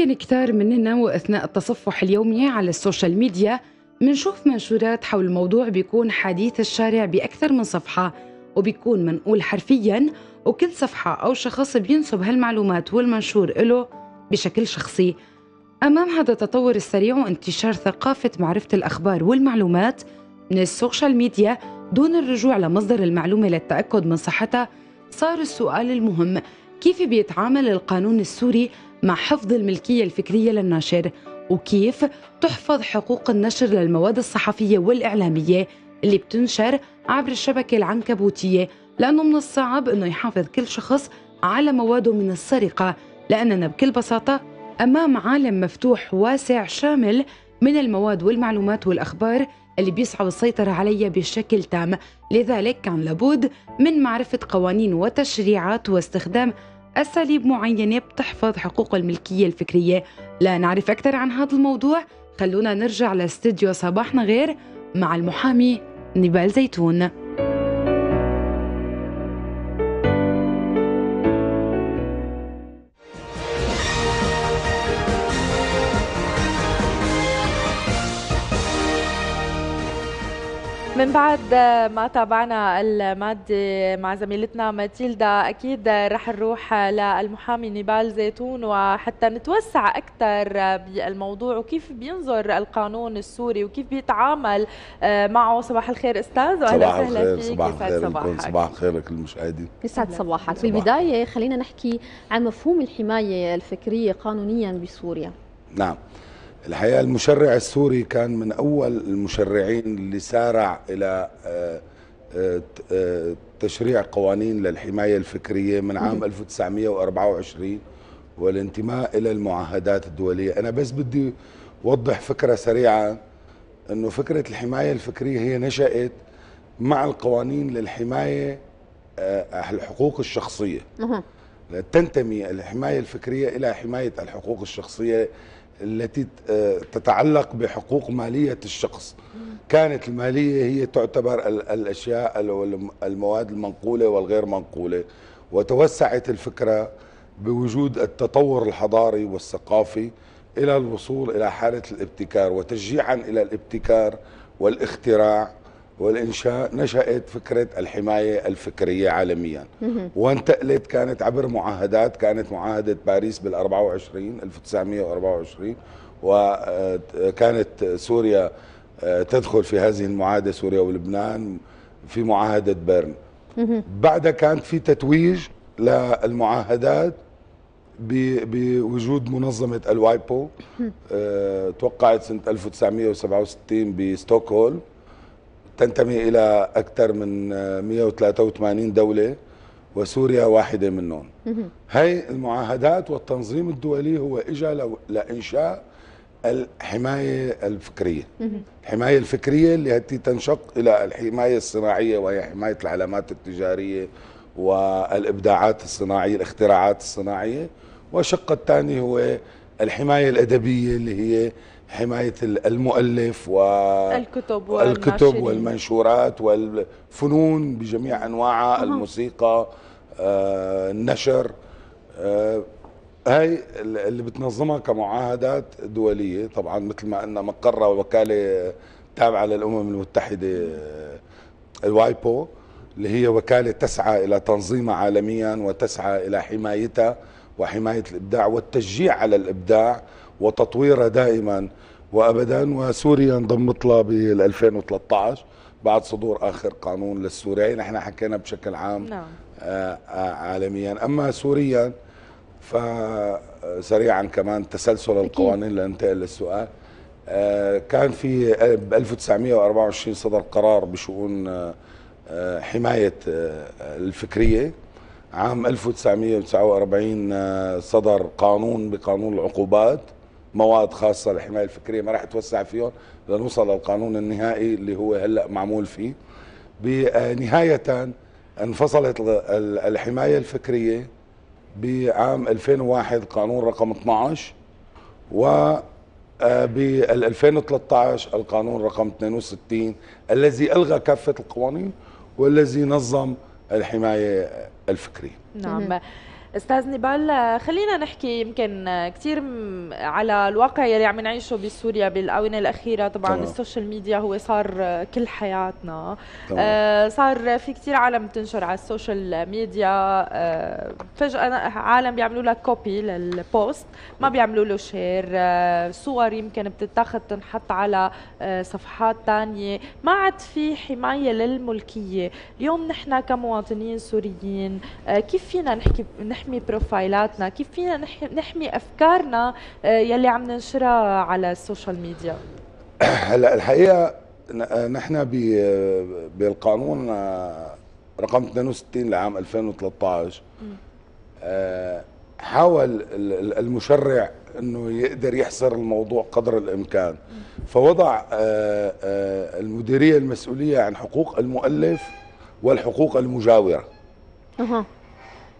يمكن كثير مننا واثناء التصفح اليومي على السوشيال ميديا منشوف منشورات حول موضوع بيكون حديث الشارع باكثر من صفحه وبيكون منقول حرفيا وكل صفحه او شخص بينسب هالمعلومات والمنشور له بشكل شخصي امام هذا التطور السريع وانتشار ثقافه معرفه الاخبار والمعلومات من السوشيال ميديا دون الرجوع لمصدر المعلومه للتاكد من صحتها صار السؤال المهم كيف بيتعامل القانون السوري مع حفظ الملكية الفكرية للناشر وكيف تحفظ حقوق النشر للمواد الصحفية والإعلامية اللي بتنشر عبر الشبكة العنكبوتية لأنه من الصعب أنه يحافظ كل شخص على مواده من السرقة لأننا بكل بساطة أمام عالم مفتوح واسع شامل من المواد والمعلومات والأخبار اللي بيصعب السيطرة عليها بشكل تام لذلك كان لابد من معرفة قوانين وتشريعات واستخدام أساليب معينة بتحفظ حقوق الملكية الفكرية لنعرف أكثر عن هذا الموضوع خلونا نرجع لاستديو صباحنا غير مع المحامي نبال زيتون من بعد ما تابعنا المادة مع زميلتنا ماتيلدا أكيد رح نروح للمحامي نبال زيتون وحتى نتوسع أكثر بالموضوع وكيف بينظر القانون السوري وكيف بيتعامل معه صباح الخير أستاذ وأهلا وسهلا فيك صباح الخير صباحك صباح الخير لكل المشاهدين يسعد صباحك صباح. بالبداية خلينا نحكي عن مفهوم الحماية الفكرية قانونيا بسوريا نعم الحقيقة المشرع السوري كان من أول المشرعين اللي سارع إلى آه، آه، آه، تشريع قوانين للحماية الفكرية من عام 1924 والانتماء إلى المعاهدات الدولية أنا بس بدي وضح فكرة سريعة أنه فكرة الحماية الفكرية هي نشأت مع القوانين للحماية الحقوق الشخصية تنتمي الحماية الفكرية إلى حماية الحقوق الشخصية التي آه، تتعلق بحقوق مالية الشخص كانت المالية هي تعتبر الأشياء المواد المنقولة والغير منقولة وتوسعت الفكرة بوجود التطور الحضاري والثقافي إلى الوصول إلى حالة الابتكار وتشجيعا إلى الابتكار والاختراع والإنشاء نشأت فكرة الحماية الفكرية عالميا وانتقلت كانت عبر معاهدات كانت معاهدة باريس بال24 1924 وكانت سوريا آه، تدخل في هذه المعاهدة سوريا ولبنان في معاهدة بيرن بعدها كان في تتويج للمعاهدات بوجود منظمة الوايبو آه، توقعت سنة 1967 بستوكهولم تنتمي إلى أكثر من 183 دولة وسوريا واحدة منهم هاي المعاهدات والتنظيم الدولي هو إجا لإنشاء الحماية الفكرية الحماية الفكرية التي تنشق إلى الحماية الصناعية وهي حماية العلامات التجارية والإبداعات الصناعية الاختراعات الصناعية والشق الثاني هو الحماية الأدبية اللي هي حمايه المؤلف والكتب والكتب والمنشورات والفنون بجميع انواعها الموسيقى آه، النشر آه، هاي اللي بتنظمها كمعاهدات دوليه طبعا مثل ما قلنا مقرها وكاله تابعه للامم المتحده آه، الوايبو اللي هي وكاله تسعى الى تنظيمها عالميا وتسعى الى حمايتها وحمايه الابداع والتشجيع على الابداع وتطويرها دائما وابدا وسوريا انضمت لها بال 2013 بعد صدور اخر قانون للسوريين نحن حكينا بشكل عام نعم. آه، آه، عالميا اما سوريا فسريعا كمان تسلسل أكيد. القوانين لانتقل للسؤال آه، كان في ب 1924 صدر قرار بشؤون حمايه الفكريه عام 1949 صدر قانون بقانون العقوبات مواد خاصة للحماية الفكرية ما راح أتوسع فيهم لنوصل للقانون النهائي اللي هو هلأ معمول فيه بنهاية انفصلت الحماية الفكرية بعام 2001 قانون رقم 12 و آه، بال 2013 القانون رقم 62 الذي الغى كافه القوانين والذي نظم الحمايه الفكريه. نعم استاذ نبال خلينا نحكي يمكن كثير على الواقع يلي عم نعيشه بسوريا بالاونه الاخيره طبعا طبعا. السوشيال ميديا هو صار كل حياتنا طبعا. آه، صار في كثير عالم تنشر على السوشيال ميديا آه، فجاه عالم بيعملوا لك كوبي للبوست ما بيعملوا له شير آه، صور يمكن بتتاخذ تنحط على صفحات ثانيه ما عاد في حمايه للملكيه اليوم نحن كمواطنين سوريين كيف فينا نحكي نحمي بروفايلاتنا كيف فينا نحمي أفكارنا آه، يلي عم ننشرها على السوشيال ميديا هلا الحقيقة نحن بالقانون آه، رقم 62 لعام 2013 آه، حاول المشرع انه يقدر يحصر الموضوع قدر الامكان فوضع المديريه المسؤوليه عن حقوق المؤلف والحقوق المجاوره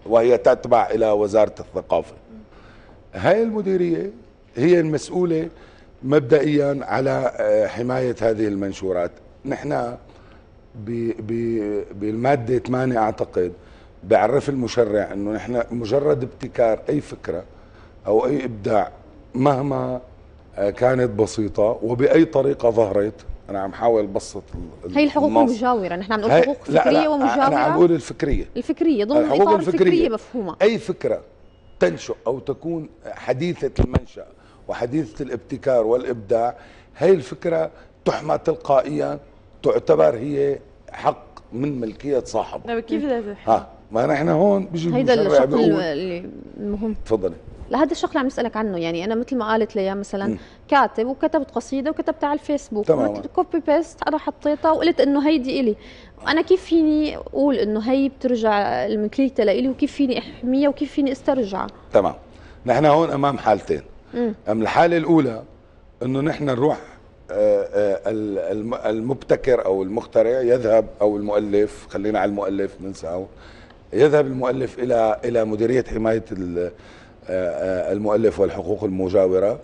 وهي تتبع إلى وزارة الثقافة هاي المديرية هي المسؤولة مبدئيا على آه، حماية هذه المنشورات نحن بالمادة 8 أعتقد بعرف المشرع أنه نحن مجرد ابتكار أي فكرة أو أي إبداع مهما آه، كانت بسيطة وبأي طريقة ظهرت انا عم حاول بسط هي الحقوق المصر. المجاوره نحن عم نقول حقوق فكريه ومجاوره انا عم بقول الفكريه الفكريه ضمن اطار الفكرية, الفكريه مفهومه اي فكره تنشأ او تكون حديثه المنشأ وحديثه الابتكار والابداع هي الفكره تحمى تلقائيا تعتبر هي حق من ملكيه صاحبها طيب كيف بدها تحمى؟ ما نحن هون بيجي هيدا الشق المهم تفضلي لهذا الشق اللي عم نسالك عنه يعني انا مثل ما قالت ليا مثلا م. كاتب وكتبت قصيده وكتبتها على الفيسبوك كوبي بيست انا حطيتها وقلت انه هيدي الي انا كيف فيني اقول انه هي بترجع الملكيه لإلي وكيف فيني احميها وكيف فيني استرجعها تمام نحن هون امام حالتين أم الحاله الاولى انه نحن نروح آه، آه، المبتكر او المخترع يذهب او المؤلف خلينا على المؤلف ننساه يذهب المؤلف الى الى مديريه حمايه المؤلف والحقوق المجاورة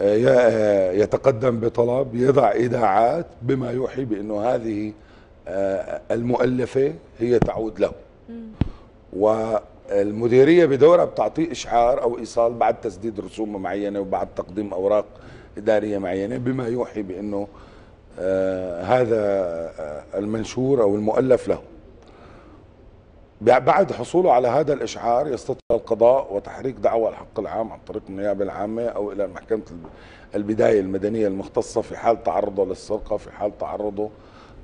آه، آه، يتقدم بطلب يضع إيداعات بما يوحي بأنه هذه آه، المؤلفة هي تعود له والمديرية بدورها بتعطيه إشعار أو إيصال بعد تسديد رسوم معينة وبعد تقديم أوراق إدارية معينة بما يوحي بأنه هذا المنشور أو المؤلف له بعد حصوله على هذا الإشعار يستطيع القضاء وتحريك دعوى الحق العام عن طريق النيابة العامة أو إلى محكمة البداية المدنية المختصة في حال تعرضه للسرقة في حال تعرضه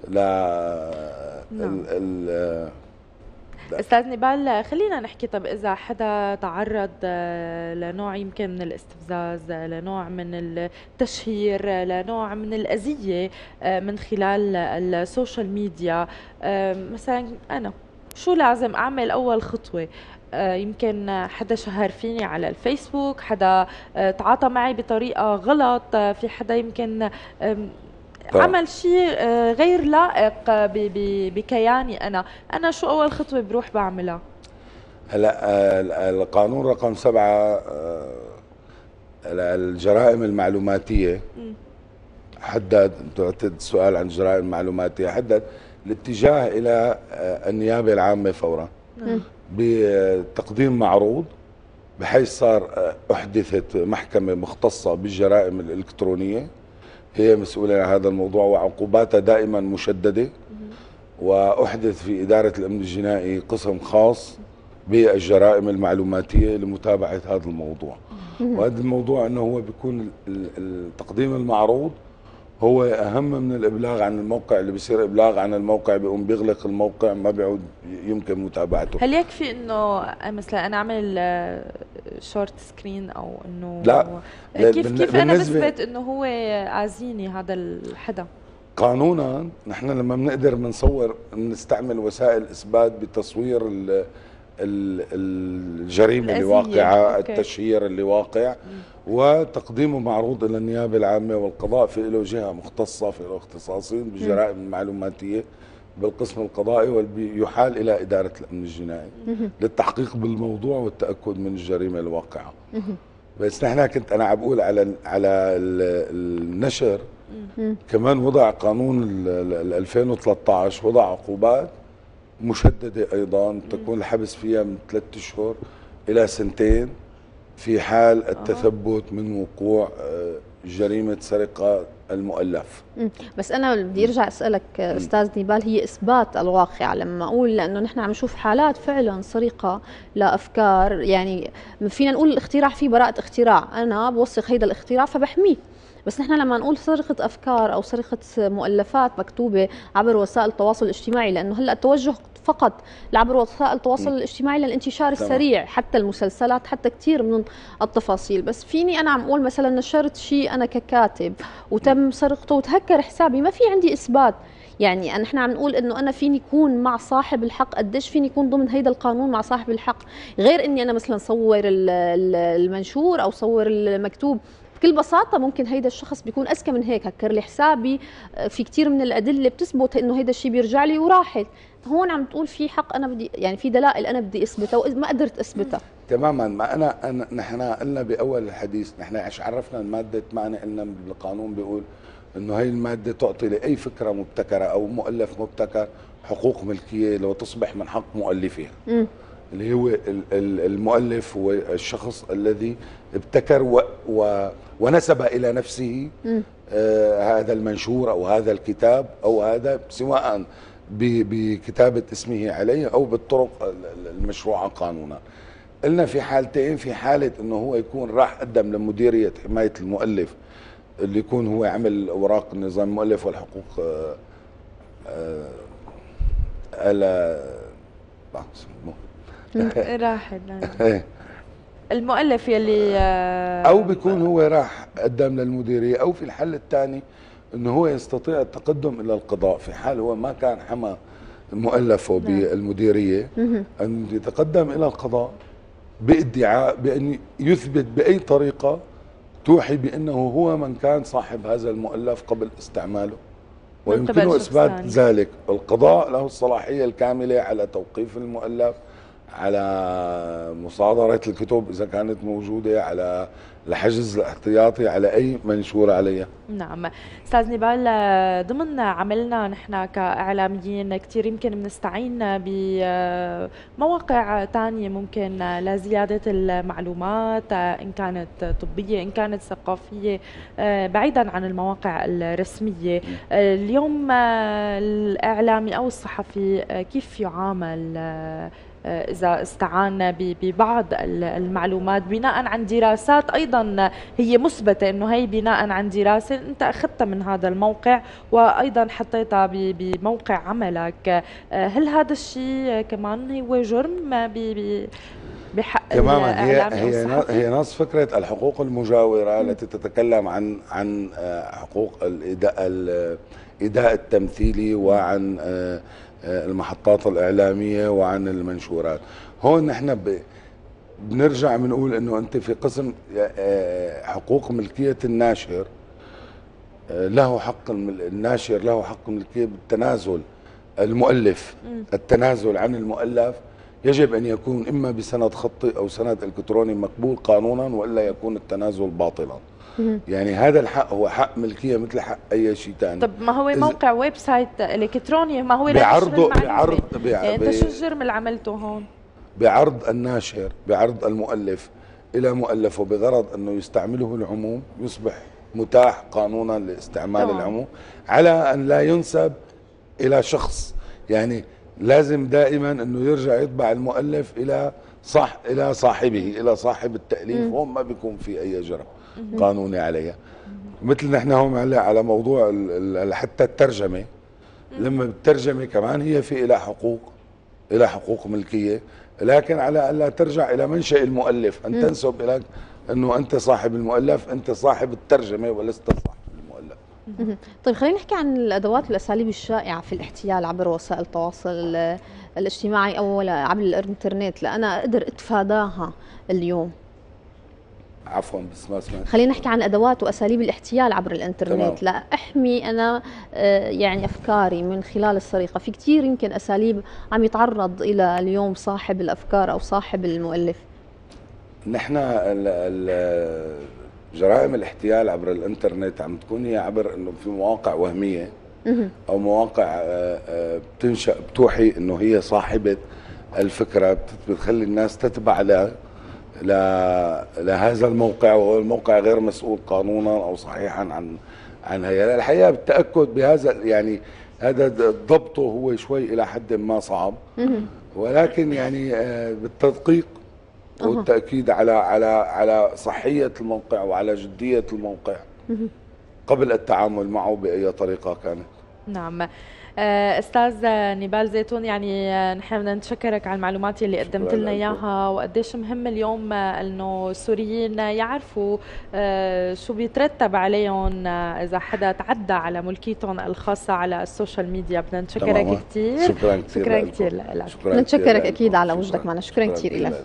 ل نعم. ال ال... آه، استاذ نبال خلينا نحكي طب اذا حدا تعرض آه، لنوع يمكن من الاستفزاز آه، لنوع من التشهير لنوع من الاذيه من خلال السوشيال ميديا مثلا انا شو لازم اعمل اول خطوه آه، يمكن حدا شهر فيني على الفيسبوك حدا آه، تعاطى معي بطريقه غلط آه، في حدا يمكن طيب. عمل شيء غير لائق بكياني انا انا شو اول خطوه بروح بعملها هلا القانون رقم سبعة الجرائم المعلوماتيه حدد تعتد سؤال عن الجرائم المعلوماتيه حدد الاتجاه الى آه، النيابه العامه فورا نعم. بتقديم معروض بحيث صار آه، احدثت محكمه مختصه بالجرائم الالكترونيه هي مسؤوله عن هذا الموضوع وعقوباتها دائما مشدده واحدث في اداره الامن الجنائي قسم خاص بالجرائم المعلوماتيه لمتابعه هذا الموضوع وهذا الموضوع انه هو بيكون تقديم المعروض هو اهم من الابلاغ عن الموقع اللي بيصير ابلاغ عن الموقع بيقوم بيغلق الموقع ما بيعود يمكن متابعته هل يكفي انه مثلا انا اعمل شورت آه، سكرين او انه لا كيف كيف انا بثبت انه هو عزيني هذا الحدا قانونا نحن لما بنقدر بنصور بنستعمل وسائل اثبات بتصوير الجريمه اللي واقعه التشهير اللي واقع وتقديمه معروض الى النيابه العامه والقضاء في له جهه مختصه في له اختصاصين بالجرائم المعلوماتيه بالقسم القضائي ويحال الى اداره الامن الجنائي للتحقيق بالموضوع والتاكد من الجريمه الواقعه بس نحن كنت انا عم بقول على على النشر كمان وضع قانون 2013 وضع عقوبات مشددة أيضا تكون الحبس فيها من ثلاثة أشهر إلى سنتين في حال آه. التثبت من وقوع آه، جريمة سرقة المؤلف بس أنا بدي أرجع أسألك آه، أستاذ نيبال هي إثبات الواقع لما أقول لأنه نحن عم نشوف حالات فعلا سرقة لأفكار يعني فينا نقول الاختراع فيه براءة اختراع أنا بوثق هيدا الاختراع فبحميه بس نحن لما نقول سرقه افكار او سرقه مؤلفات مكتوبه عبر وسائل التواصل الاجتماعي لانه هلا التوجه فقط عبر وسائل التواصل الاجتماعي للانتشار السريع حتى المسلسلات حتى كثير من التفاصيل بس فيني انا عم اقول مثلا نشرت شيء انا ككاتب وتم سرقته وتهكر حسابي ما في عندي اثبات يعني نحن عم نقول انه انا فيني يكون مع صاحب الحق قديش فيني يكون ضمن هيدا القانون مع صاحب الحق غير اني انا مثلا صور المنشور او صور المكتوب بكل بساطه ممكن هيدا الشخص بيكون اذكى من هيك هكر لي حسابي آه، في كثير من الادله بتثبت انه هيدا الشيء بيرجع لي وراحت هون عم تقول في حق انا بدي يعني في دلائل انا بدي اثبتها وما قدرت اثبتها تماما ما انا, نحن قلنا باول الحديث نحن ايش عرفنا الماده معنى قلنا بالقانون بيقول انه هي الماده تعطي لاي فكره مبتكره او مؤلف مبتكر حقوق ملكيه لو تصبح من حق مؤلفها اللي هو المؤلف والشخص الذي ابتكر و و ونسب الى نفسه آه هذا المنشور او هذا الكتاب او هذا سواء بكتابه اسمه عليه او بالطرق المشروعه قانونا. قلنا في حالتين في حاله انه هو يكون راح قدم لمديريه حمايه المؤلف اللي يكون هو عمل اوراق النظام المؤلف والحقوق آه آه على إيه. راح إيه. المؤلف يلي آه، او بيكون هو راح قدام للمديريه او في الحل الثاني انه هو يستطيع التقدم الى القضاء في حال هو ما كان حمى مؤلفه نعم. بالمديريه ان يتقدم الى القضاء بادعاء بان يثبت باي طريقه توحي بانه هو من كان صاحب هذا المؤلف قبل استعماله ويمكنه اثبات ذلك القضاء له الصلاحيه الكامله على توقيف المؤلف على مصادرة الكتب إذا كانت موجودة على الحجز الاحتياطي على أي منشور عليها نعم أستاذ نبال ضمن عملنا نحن كإعلاميين كثير يمكن بنستعين بمواقع تانية ممكن لزيادة المعلومات إن كانت طبية إن كانت ثقافية بعيدا عن المواقع الرسمية اليوم الإعلامي أو الصحفي كيف يعامل إذا استعان ببعض المعلومات بناء عن دراسات أيضا هي مثبتة أنه هي بناء عن دراسة أنت أخذتها من هذا الموقع وأيضا حطيتها بموقع عملك آه، هل هذا الشيء كمان هو جرم بحق تماما هي هي هي نص فكره الحقوق المجاوره التي تتكلم عن عن آه، حقوق الاداء التمثيلي وعن آه، آه، المحطات الإعلامية وعن المنشورات هون نحن ب... بنرجع بنقول انه انت في قسم آه، آه، حقوق ملكيه الناشر له حق الناشر له حق ملكيه بالتنازل المؤلف التنازل عن المؤلف يجب ان يكون اما بسند خطي او سند الكتروني مقبول قانونا والا يكون التنازل باطلا يعني هذا الحق هو حق ملكيه مثل حق اي شيء ثاني طب ما هو موقع ويب سايت الكتروني ما هو بعرضه بعرض يعني بعرض انت شو الجرم اللي عملته هون بعرض الناشر بعرض المؤلف الى مؤلفه بغرض انه يستعمله العموم يصبح متاح قانونا لاستعمال طبعا. نعم. العموم على ان لا ينسب الى شخص يعني لازم دائما انه يرجع يطبع المؤلف الى صح الى صاحبه الى صاحب التاليف هون ما بيكون في اي جرم قانوني عليها مثل نحن هون هلا على موضوع حتى الترجمه لما بترجمه كمان هي في لها حقوق لها حقوق ملكيه لكن على الا ترجع الى منشا المؤلف ان تنسب الى انه انت صاحب المؤلف انت صاحب الترجمه ولست صاحب المؤلف طيب خلينا نحكي عن الادوات والاساليب الشائعه في الاحتيال عبر وسائل التواصل الاجتماعي او عبر الانترنت لأنا اقدر اتفاداها اليوم عفوا بس ما سمعت خلينا نحكي عن ادوات واساليب الاحتيال عبر الانترنت تمام. لا احمي انا آه، يعني افكاري من خلال السرقه في كثير يمكن اساليب عم يتعرض الى اليوم صاحب الافكار او صاحب المؤلف نحن جرائم الاحتيال عبر الانترنت عم تكون هي عبر انه في مواقع وهميه او مواقع آه، آه، بتنشا بتوحي انه هي صاحبه الفكره بتخلي الناس تتبع لها لهذا الموقع وهو الموقع غير مسؤول قانونا او صحيحا عن عن هيئه الحقيقه بالتاكد بهذا يعني هذا ضبطه هو شوي الى حد ما صعب ولكن يعني آه، بالتدقيق والتاكيد على على على صحيه الموقع وعلى جديه الموقع قبل التعامل معه باي طريقه كانت نعم آه، استاذ نبال زيتون يعني آه، نحن بدنا نشكرك على المعلومات اللي قدمت لنا اياها وقديش مهم اليوم آه، انه السوريين يعرفوا شو بيترتب عليهم اذا حدا تعدى على ملكيتهم الخاصه على السوشيال ميديا بدنا نشكرك كثير شكرا كثير شكرا كثير لك نتشكرك اكيد على وجودك معنا شكرا كثير لك